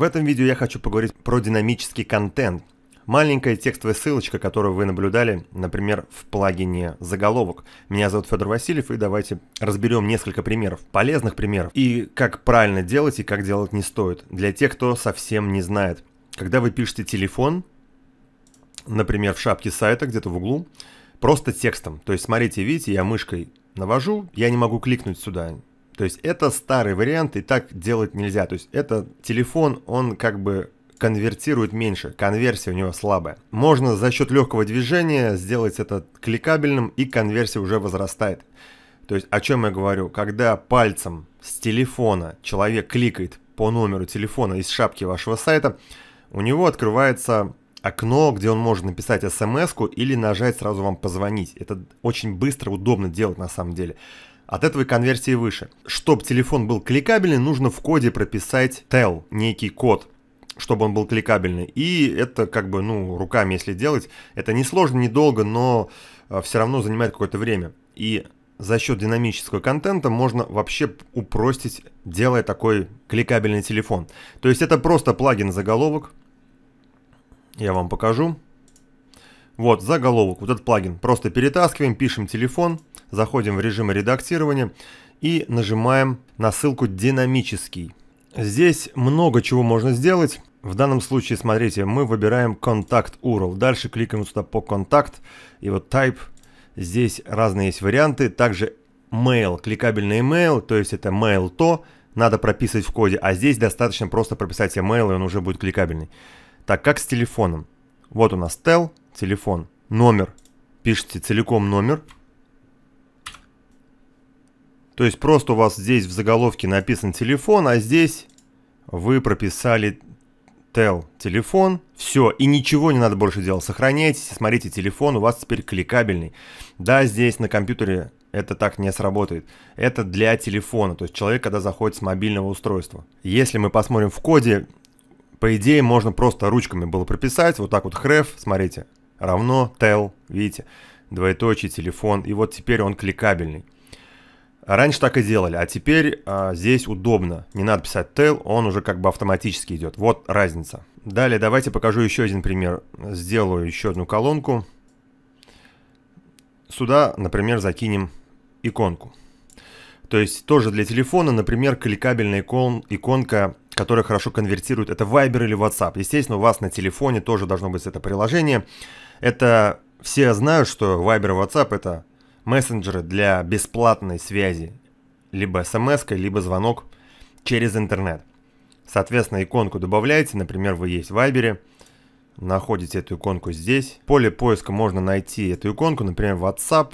В этом видео я хочу поговорить про динамический контент. Маленькая текстовая ссылочка, которую вы наблюдали, например, в плагине «Заголовок». Меня зовут Федор Васильев, и давайте разберем несколько примеров, полезных примеров, и как правильно делать, и как делать не стоит, для тех, кто совсем не знает. Когда вы пишете телефон, например, в шапке сайта, где-то в углу, просто текстом, то есть, смотрите, видите, я мышкой навожу, я не могу кликнуть сюда, то есть это старый вариант, и так делать нельзя. То есть это телефон, он как бы конвертирует меньше, конверсия у него слабая. Можно за счет легкого движения сделать это кликабельным, и конверсия уже возрастает. То есть о чем я говорю? Когда пальцем с телефона человек кликает по номеру телефона из шапки вашего сайта, у него открывается окно, где он может написать смс или нажать сразу вам позвонить. Это очень быстро, удобно делать на самом деле. От этого конверсии выше. Чтобы телефон был кликабельный, нужно в коде прописать tell, некий код чтобы он был кликабельный. И это как бы, ну, руками, если делать, это несложно, недолго, но э, все равно занимает какое-то время. И за счет динамического контента можно вообще упростить, делая такой кликабельный телефон. То есть это просто плагин заголовок. Я вам покажу. Вот, заголовок, вот этот плагин. Просто перетаскиваем, пишем телефон заходим в режим редактирования и нажимаем на ссылку «Динамический». Здесь много чего можно сделать. В данном случае, смотрите, мы выбираем контакт URL. Дальше кликаем сюда по контакт и вот type. Здесь разные есть варианты. Также mail, кликабельный email, то есть это mail то, надо прописывать в коде. А здесь достаточно просто прописать email, и он уже будет кликабельный. Так, как с телефоном? Вот у нас tel, телефон, номер. Пишите целиком номер, то есть просто у вас здесь в заголовке написан телефон, а здесь вы прописали tel телефон. Все, и ничего не надо больше делать. Сохраняйтесь, смотрите, телефон у вас теперь кликабельный. Да, здесь на компьютере это так не сработает. Это для телефона, то есть человек, когда заходит с мобильного устройства. Если мы посмотрим в коде, по идее, можно просто ручками было прописать, вот так вот href, смотрите, равно tel, видите, двоеточие, телефон, и вот теперь он кликабельный. Раньше так и делали, а теперь а, здесь удобно. Не надо писать tail, он уже как бы автоматически идет. Вот разница. Далее давайте покажу еще один пример. Сделаю еще одну колонку. Сюда, например, закинем иконку. То есть тоже для телефона, например, кликабельная икон, иконка, которая хорошо конвертирует, это Viber или WhatsApp. Естественно, у вас на телефоне тоже должно быть это приложение. Это все знают, что Viber и WhatsApp это мессенджеры для бесплатной связи, либо смс либо звонок через интернет. Соответственно, иконку добавляете, например, вы есть в Вайбере, находите эту иконку здесь. В поле поиска можно найти эту иконку, например, WhatsApp.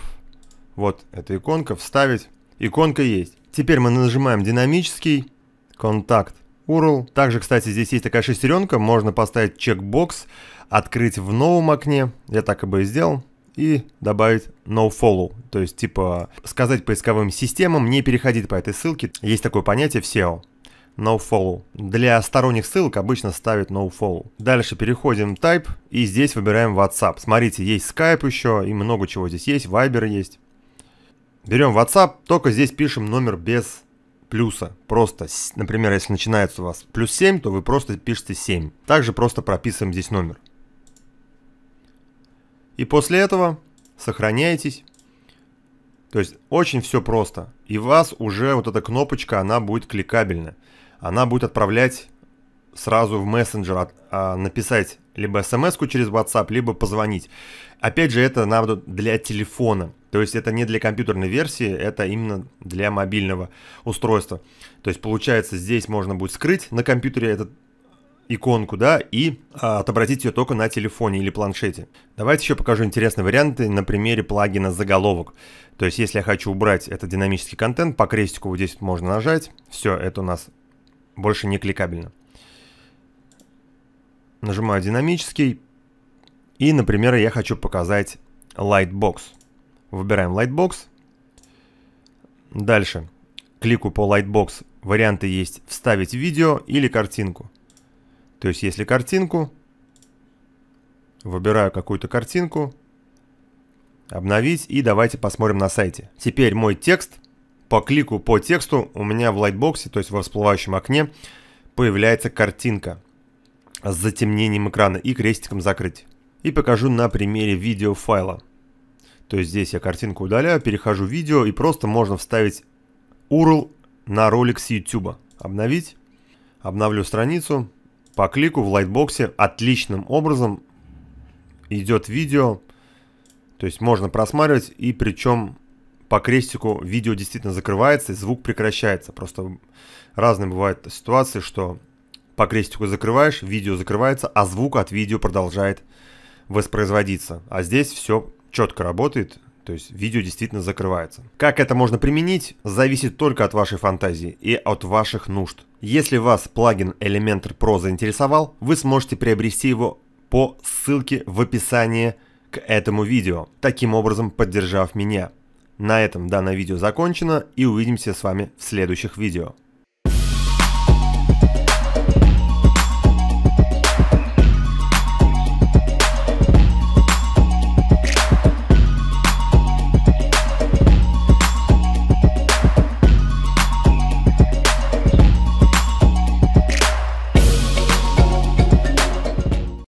Вот эта иконка, вставить. Иконка есть. Теперь мы нажимаем динамический контакт URL. Также, кстати, здесь есть такая шестеренка, можно поставить чекбокс, открыть в новом окне. Я так и бы и сделал и добавить nofollow, то есть типа сказать поисковым системам не переходить по этой ссылке. Есть такое понятие в SEO nofollow. Для сторонних ссылок обычно ставят nofollow. Дальше переходим в type и здесь выбираем WhatsApp. Смотрите, есть Skype еще и много чего здесь есть, Viber есть. Берем WhatsApp, только здесь пишем номер без плюса. Просто, например, если начинается у вас плюс 7, то вы просто пишете 7. Также просто прописываем здесь номер. И после этого сохраняетесь. То есть очень все просто. И вас уже вот эта кнопочка, она будет кликабельна. Она будет отправлять сразу в мессенджер, от, а, написать либо смс через WhatsApp, либо позвонить. Опять же, это надо для телефона. То есть это не для компьютерной версии, это именно для мобильного устройства. То есть получается, здесь можно будет скрыть на компьютере этот иконку, да, и а, отобразить ее только на телефоне или планшете. Давайте еще покажу интересные варианты на примере плагина заголовок. То есть, если я хочу убрать этот динамический контент, по крестику вот здесь можно нажать. Все, это у нас больше не кликабельно. Нажимаю динамический. И, например, я хочу показать Lightbox. Выбираем Lightbox. Дальше. Клику по Lightbox. Варианты есть вставить видео или картинку. То есть если картинку, выбираю какую-то картинку, обновить и давайте посмотрим на сайте. Теперь мой текст, по клику по тексту у меня в лайтбоксе, то есть во всплывающем окне, появляется картинка с затемнением экрана и крестиком закрыть. И покажу на примере видеофайла. То есть здесь я картинку удаляю, перехожу в видео и просто можно вставить URL на ролик с YouTube. Обновить. Обновлю страницу. По клику в лайтбоксе отличным образом идет видео. То есть можно просматривать и причем по крестику видео действительно закрывается и звук прекращается. Просто разные бывают ситуации, что по крестику закрываешь, видео закрывается, а звук от видео продолжает воспроизводиться. А здесь все четко работает, то есть видео действительно закрывается. Как это можно применить, зависит только от вашей фантазии и от ваших нужд. Если вас плагин Elementor Pro заинтересовал, вы сможете приобрести его по ссылке в описании к этому видео, таким образом поддержав меня. На этом данное видео закончено и увидимся с вами в следующих видео.